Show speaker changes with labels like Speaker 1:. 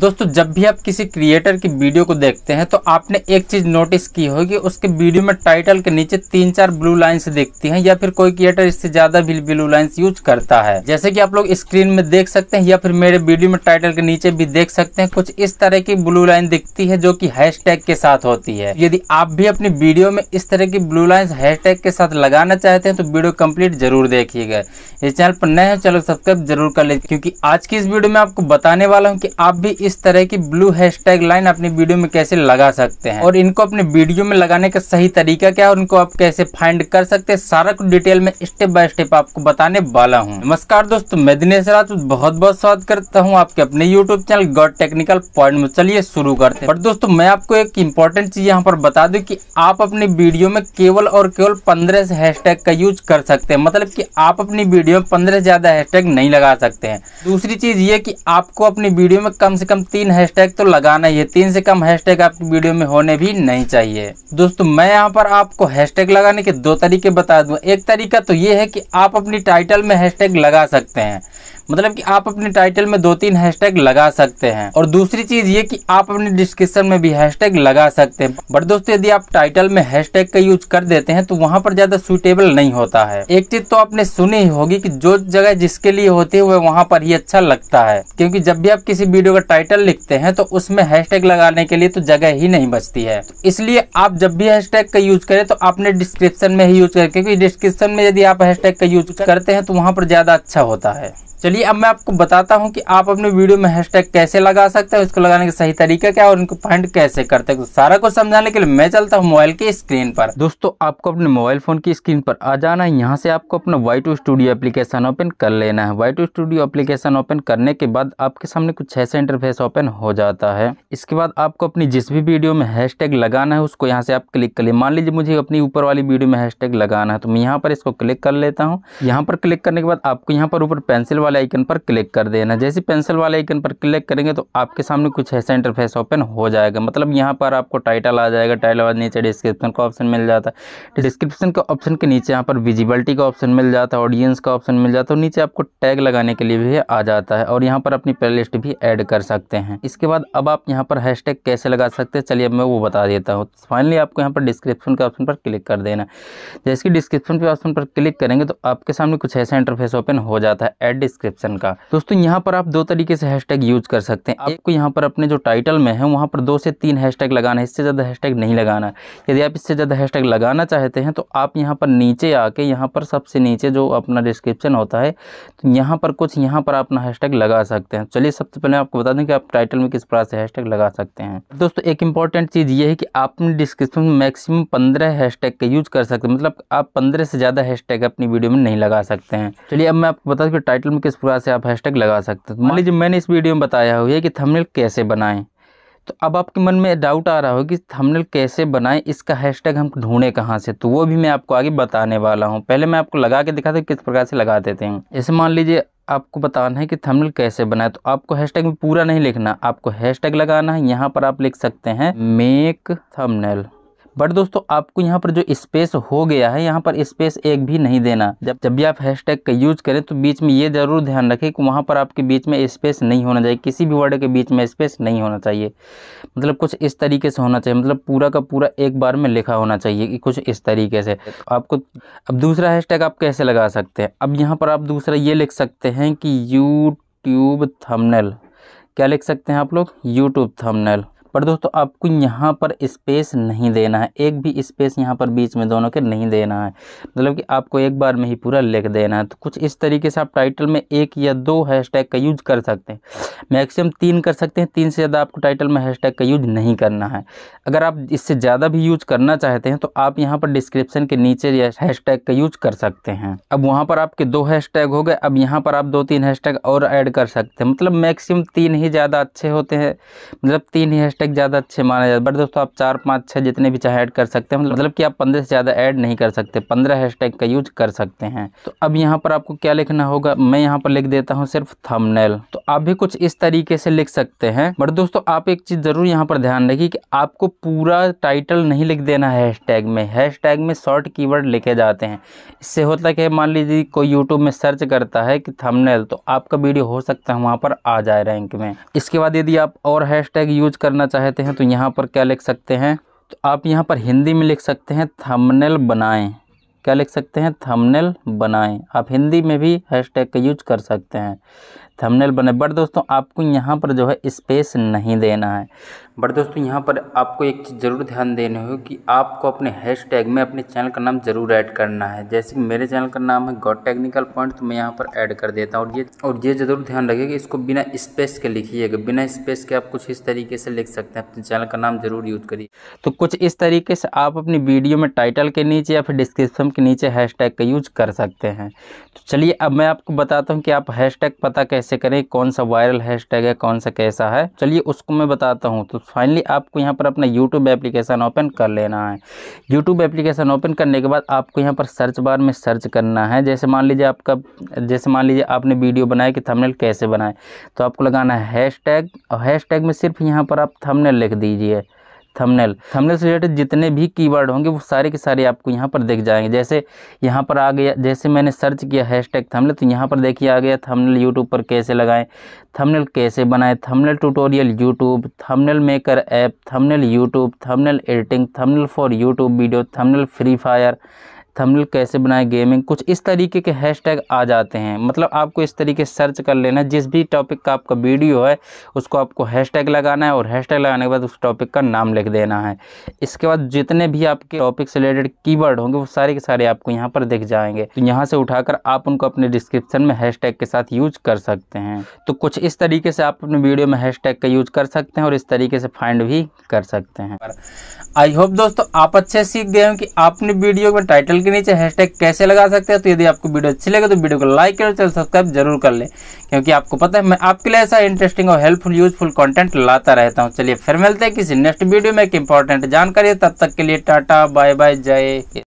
Speaker 1: दोस्तों जब भी आप किसी क्रिएटर की वीडियो को देखते हैं तो आपने एक चीज़ नोटिस की होगी उसके वीडियो में टाइटल के नीचे तीन चार ब्लू लाइंस दिखती हैं या फिर कोई क्रिएटर इससे ज़्यादा भी ब्लू लाइंस यूज करता है जैसे कि आप लोग स्क्रीन में देख सकते हैं या फिर मेरे वीडियो में टाइटल के नीचे भी देख सकते हैं कुछ इस तरह की ब्लू लाइन दिखती है जो की हैश के साथ होती है यदि आप भी अपनी वीडियो में इस तरह की ब्लू लाइन हैश के साथ लगाना चाहते हैं तो वीडियो कम्प्लीट जरूर देखिएगा इस चैनल पर नए चलो सब्सक्राइब जरूर कर लीजिए क्योंकि आज की इस वीडियो में आपको बताने वाला हूँ की आप भी इस तरह की ब्लू हैशटैग लाइन अपनी वीडियो में कैसे लगा सकते हैं और इनको अपने वीडियो में लगाने का सही तरीका क्या है इनको आप कैसे फाइंड कर सकते हैं सारा कुछ डिटेल में स्टेप बाय स्टेप आपको बताने वाला हूँ नमस्कार दोस्तों मैं दिनेश राज बहुत बहुत स्वागत करता हूँ आपके अपने YouTube channel god technical point में चलिए शुरू करते हैं और दोस्तों मैं आपको एक इम्पोर्टेंट चीज यहाँ पर बता दूँ की आप अपनी वीडियो में केवल और केवल पंद्रह से हैशटैग का यूज कर सकते हैं मतलब की आप अपनी वीडियो में पंद्रह से ज्यादा हैशटैग नहीं लगा सकते हैं दूसरी चीज ये की आपको अपनी वीडियो में कम से कम कम तीन हैशटैग तो लगाना ही है तीन से कम हैशटैग आपकी वीडियो में होने भी नहीं चाहिए दोस्तों मैं यहाँ पर आपको हैशटैग लगाने के दो तरीके बता दू एक तरीका तो ये है कि आप अपनी टाइटल में हैशटैग लगा सकते हैं मतलब कि आप अपने टाइटल में दो तीन हैशटैग लगा सकते हैं और दूसरी चीज ये कि आप अपने डिस्क्रिप्शन में भी हैशटैग लगा सकते हैं बट दोस्तों यदि आप टाइटल में हैशटैग का यूज कर देते हैं तो वहाँ पर ज्यादा सुटेबल नहीं होता है एक चीज तो आपने सुनी होगी की जो जगह जिसके लिए होती है वह वहाँ पर ही अच्छा लगता है क्योंकि जब भी आप किसी वीडियो का टाइटल लिखते हैं तो उसमें हैशटैग लगाने के लिए तो जगह ही नहीं बचती है इसलिए आप जब भी हैशटैग का यूज करें तो आपने डिस्क्रिप्शन में ही यूज करें क्योंकि डिस्क्रिप्शन में यदि आप हैशटैग का यूज करते हैं तो वहाँ पर ज्यादा अच्छा होता है चलिए चलिए अब मैं आपको बताता हूँ कि आप अपने वीडियो में हैशटैग कैसे लगा सकते हैं उसको लगाने का सही तरीका क्या है और उनको फाइंड कैसे करते हैं तो सारा कुछ समझाने के लिए मैं चलता हूँ मोबाइल की स्क्रीन पर दोस्तों आपको अपने मोबाइल फोन की स्क्रीन पर आ जाना है यहाँ से आपको अपना Y two studio application open कर लेना है Y two studio application open करने के बाद आपके सामने कुछ ऐसा इंटरफेस ओपन हो जाता है इसके बाद आपको अपनी जिस भी वीडियो में हैश लगाना है उसको यहाँ से आप क्लिक कर लिए मान लीजिए मुझे अपनी ऊपर वाली वीडियो में हैश लगाना है तो मैं यहाँ पर इसको क्लिक कर लेता हूँ यहाँ पर क्लिक करने के बाद आपको यहाँ पर ऊपर पेंसिल वाला आइकन पर क्लिक कर देना जैसे पेंसिल वाले आइकन पर क्लिक करेंगे तो आपके सामने कुछ ऐसा इंटरफेस ओपन हो जाएगा मतलब यहाँ पर आपको टाइटल आ जाएगा टाइटल बाद नीचे डिस्क्रिप्शन का ऑप्शन मिल जाता है डिस्क्रिप्शन के ऑप्शन के नीचे यहाँ पर विजिबिलिटी का ऑप्शन मिल जाता है ऑडियंस का ऑप्शन मिल जाता है और नीचे आपको टैग लगाने के लिए भी आ जाता है और यहाँ पर अपनी प्ले भी एड कर सकते हैं इसके बाद अब आप यहाँ पर हैश कैसे लगा सकते हैं चलिए अब मैं वो बता देता हूँ फाइनली आपको यहाँ पर डिस्क्रिप्शन के ऑप्शन पर क्लिक कर देना जैसे कि डिस्क्रिप्शन के ऑप्शन पर क्लिक करेंगे तो आपके सामने कुछ ऐसा इंटरफेस ओपन हो जाता है एड डिस्क्रिप्शन डिस्क्रिप्शन का दोस्तों यहाँ पर आप दो तरीके से हैशटैग यूज कर सकते हैं आपको यहाँ पर अपने जो टाइटल में है वहाँ पर दो से तीन हैशटैग लगाना है इससे ज़्यादा हैशटैग नहीं लगाना यदि आप इससे ज़्यादा हैशटैग लगाना चाहते हैं तो आप यहाँ पर नीचे आके यहाँ पर सबसे नीचे जो अपना डिस्क्रिप्शन होता है तो यहाँ पर कुछ यहाँ पर अपना हैशटैग लगा सकते हैं चलिए सबसे पहले आपको बता दें कि आप टाइटल में किस प्रकार से हैशटैग लगा सकते हैं दोस्तों एक इंपॉर्टेंट चीज़ ये है कि आप डिस्क्रिप्शन में मैक्सिमम पंद्रह हैशटैग का यूज कर सकते हैं मतलब आप पंद्रह से ज़्यादा हैशटैग अपनी वीडियो में नहीं लगा सकते हैं चलिए अब मैं आपको बता दूँ कि टाइटल में किस प्रकार से आप हैशटैग लगा सकते हो मान लीजिए मैंने इस वीडियो में बताया हुआ है कि थंबनेल कैसे बनाएं तो अब आपके मन में डाउट आ रहा हो कि थंबनेल कैसे बनाएं इसका हैशटैग हम ढूंढें कहाँ से तो वो भी मैं आपको आगे बताने वाला हूँ पहले मैं आपको लगा के दिखाता हूँ किस प्रकार से लगा देते हैं ऐसे मान लीजिए आपको बताना है कि थंबनेल कैसे बनाए तो आपको हैशटैग में पूरा नहीं लिखना आपको हैशटैग लगाना है यहाँ पर आप लिख सकते हैं मेक थंबनेल बट दोस्तों आपको यहाँ पर जो स्पेस हो गया है यहाँ पर स्पेस एक भी नहीं देना जब जब भी आप हैशटैग का यूज करें तो बीच में ये ज़रूर ध्यान रखें कि वहाँ पर आपके बीच में स्पेस नहीं होना चाहिए किसी भी वर्ड के बीच में स्पेस नहीं होना चाहिए मतलब कुछ इस तरीके से होना चाहिए मतलब पूरा का पूरा एक बार में लिखा होना चाहिए कि कुछ इस तरीके से तो आपको अब दूसरा हैश आप कैसे लगा सकते हैं अब यहाँ पर आप दूसरा ये लिख सकते हैं कि यूट्यूब थमनल क्या लिख सकते हैं आप लोग यूट्यूब थमनल पर दोस्तों आपको यहाँ पर स्पेस नहीं देना है एक भी स्पेस यहाँ पर बीच में दोनों के नहीं देना है मतलब कि आपको एक बार में ही पूरा लिख देना है तो कुछ इस तरीके से आप टाइटल में एक या दो हैशटैग का यूज कर सकते हैं मैक्सिमम तीन कर सकते हैं तीन से ज़्यादा आपको टाइटल में हैश का यूज नहीं करना है अगर आप इससे ज़्यादा भी यूज करना चाहते हैं तो आप यहाँ पर डिस्क्रिप्शन के नीचे टैग का यूज कर सकते हैं अब वहाँ पर आपके दो हैश हो गए अब यहाँ पर आप दो तीन हैश और ऐड कर सकते हैं मतलब मैक्सिमम तीन ही ज़्यादा अच्छे होते हैं मतलब तीन ही हैशटैग तक ज़्यादा अच्छे माना जाता है बट दोस्तों आप चार पाँच छः जितने भी चाहे ऐड कर सकते हैं मतलब कि आप पंद्रह से ज़्यादा ऐड नहीं कर सकते पंद्रह हैशटैग का यूज कर सकते हैं तो अब यहाँ पर आपको क्या लिखना होगा मैं यहाँ पर लिख देता हूँ सिर्फ थमनेल तो आप भी कुछ इस तरीके से लिख सकते हैं बट दोस्तों आप एक चीज़ ज़रूर यहाँ पर ध्यान रखिए कि आपको पूरा टाइटल नहीं लिख देना है हैशटैग में हैशटैग में शॉर्ट कीवर्ड लिखे जाते हैं इससे होता है मान लीजिए कोई यूट्यूब में सर्च करता है कि थमनेल तो आपका वीडियो हो सकता है वहाँ पर आ जाए रैंक में इसके बाद यदि आप और हैश यूज करना चाहते हैं तो यहाँ पर क्या लिख सकते हैं तो आप यहाँ पर हिंदी में लिख सकते हैं थंबनेल बनाएं क्या लिख सकते हैं थंबनेल बनाएं आप हिंदी में भी हैशटैग का यूज कर सकते हैं थंबनेल बने बट दोस्तों आपको यहाँ पर जो है स्पेस नहीं देना है बट दोस्तों यहाँ पर आपको एक चीज़ ज़रूर ध्यान देने हो कि आपको अपने हैश टैग में अपने चैनल का नाम ज़रूर ऐड करना है जैसे कि मेरे चैनल का नाम है गॉड टेक्निकल पॉइंट तो मैं यहाँ पर ऐड कर देता हूँ और ये और ये ज़रूर ध्यान रखिए कि इसको बिना स्पेस के लिखिएगा बिना स्पेस के आप कुछ इस तरीके से लिख सकते हैं अपने चैनल का नाम ज़रूर यूज़ करिए तो कुछ इस तरीके से आप अपनी वीडियो में टाइटल के नीचे या फिर डिस्क्रिप्शन के नीचे हैश का यूज़ कर सकते हैं तो चलिए अब मैं आपको बताता हूँ कि आप हैश पता कैसे कैसे करें कौन सा वायरल हैशटैग है कौन सा कैसा है चलिए उसको मैं बताता हूँ तो फाइनली आपको यहाँ पर अपना यूट्यूब एप्लीकेशन ओपन कर लेना है यूट्यूब एप्लीकेशन ओपन करने के बाद आपको यहाँ पर सर्च बार में सर्च करना है जैसे मान लीजिए आपका जैसे मान लीजिए आपने वीडियो बनाया कि थमनेल कैसे बनाए तो आपको लगाना है हैश और हैश में सिर्फ यहाँ पर आप थमनेल लिख दीजिए थंबनेल थंबनेल से रिलेटेड जितने भी कीवर्ड होंगे वो सारे के सारे आपको यहाँ पर देख जाएंगे जैसे यहाँ पर आ गया जैसे मैंने सर्च किया हैश टैग थंबनेल तो यहाँ पर देखिए आ गया थंबनेल यूट्यूब पर कैसे लगाएं थंबनेल कैसे बनाएं thumbnail tutorial YouTube thumbnail maker app thumbnail YouTube thumbnail editing thumbnail for YouTube video thumbnail free fire thumbnail कैसे बनाए गेमिंग कुछ इस तरीके के हैशटैग आ जाते हैं मतलब आपको इस तरीके सर्च कर लेना है जिस भी टॉपिक का आपका वीडियो है उसको आपको हैशटैग लगाना है और हैशटैग लगाने के बाद उस टॉपिक का नाम लिख देना है इसके बाद जितने भी आपके टॉपिक से रिलेटेड की होंगे वो सारे के सारे आपको यहाँ पर दिख जाएंगे तो यहाँ से उठाकर आप उनको अपने डिस्क्रिप्शन में हैश के साथ यूज कर सकते हैं तो कुछ इस तरीके से आप अपने वीडियो में हैश का यूज कर सकते हैं और इस तरीके से फाइंड भी कर सकते हैं आई होप दोस्तों आप अच्छे सीख गए हो कि आपने वीडियो में टाइटल के नीचे हैशटैग कैसे लगा सकते हैं तो यदि आपको वीडियो अच्छी लगे तो वीडियो को लाइक करें चैनल सब्सक्राइब जरूर कर लें क्योंकि आपको पता है मैं आपके लिए ऐसा इंटरेस्टिंग और हेल्पफुल यूजफुल कंटेंट लाता रहता हूँ चलिए फिर मिलते हैं किसी नेक्स्ट वीडियो में एक इंपॉर्टेंट जानकारी तब तक के लिए टाटा बाय बाय जय